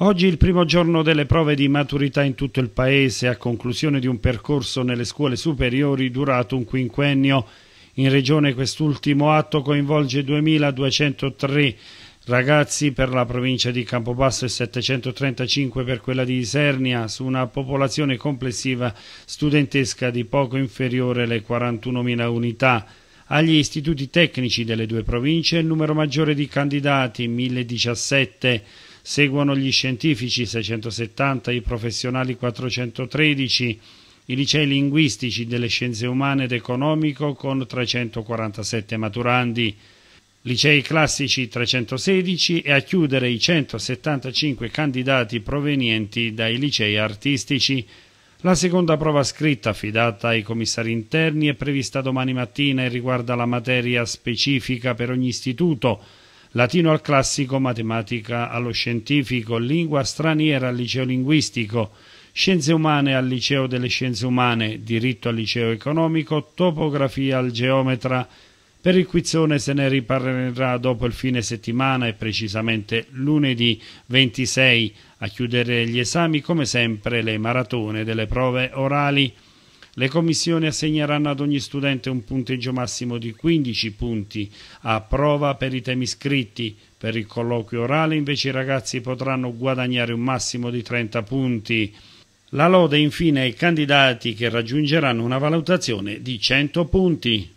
Oggi il primo giorno delle prove di maturità in tutto il Paese, a conclusione di un percorso nelle scuole superiori durato un quinquennio. In regione quest'ultimo atto coinvolge 2.203 ragazzi per la provincia di Campobasso e 735 per quella di Isernia, su una popolazione complessiva studentesca di poco inferiore alle 41.000 unità. Agli istituti tecnici delle due province il numero maggiore di candidati, 1017 seguono gli scientifici 670, i professionali 413, i licei linguistici delle scienze umane ed economico con 347 maturandi, licei classici 316 e a chiudere i 175 candidati provenienti dai licei artistici. La seconda prova scritta affidata ai commissari interni è prevista domani mattina e riguarda la materia specifica per ogni istituto latino al classico, matematica allo scientifico, lingua straniera al liceo linguistico, scienze umane al liceo delle scienze umane, diritto al liceo economico, topografia al geometra. Per il quizzone se ne riparlerà dopo il fine settimana e precisamente lunedì 26 a chiudere gli esami come sempre le maratone delle prove orali. Le commissioni assegneranno ad ogni studente un punteggio massimo di 15 punti a prova per i temi scritti. Per il colloquio orale invece i ragazzi potranno guadagnare un massimo di 30 punti. La lode infine ai candidati che raggiungeranno una valutazione di 100 punti.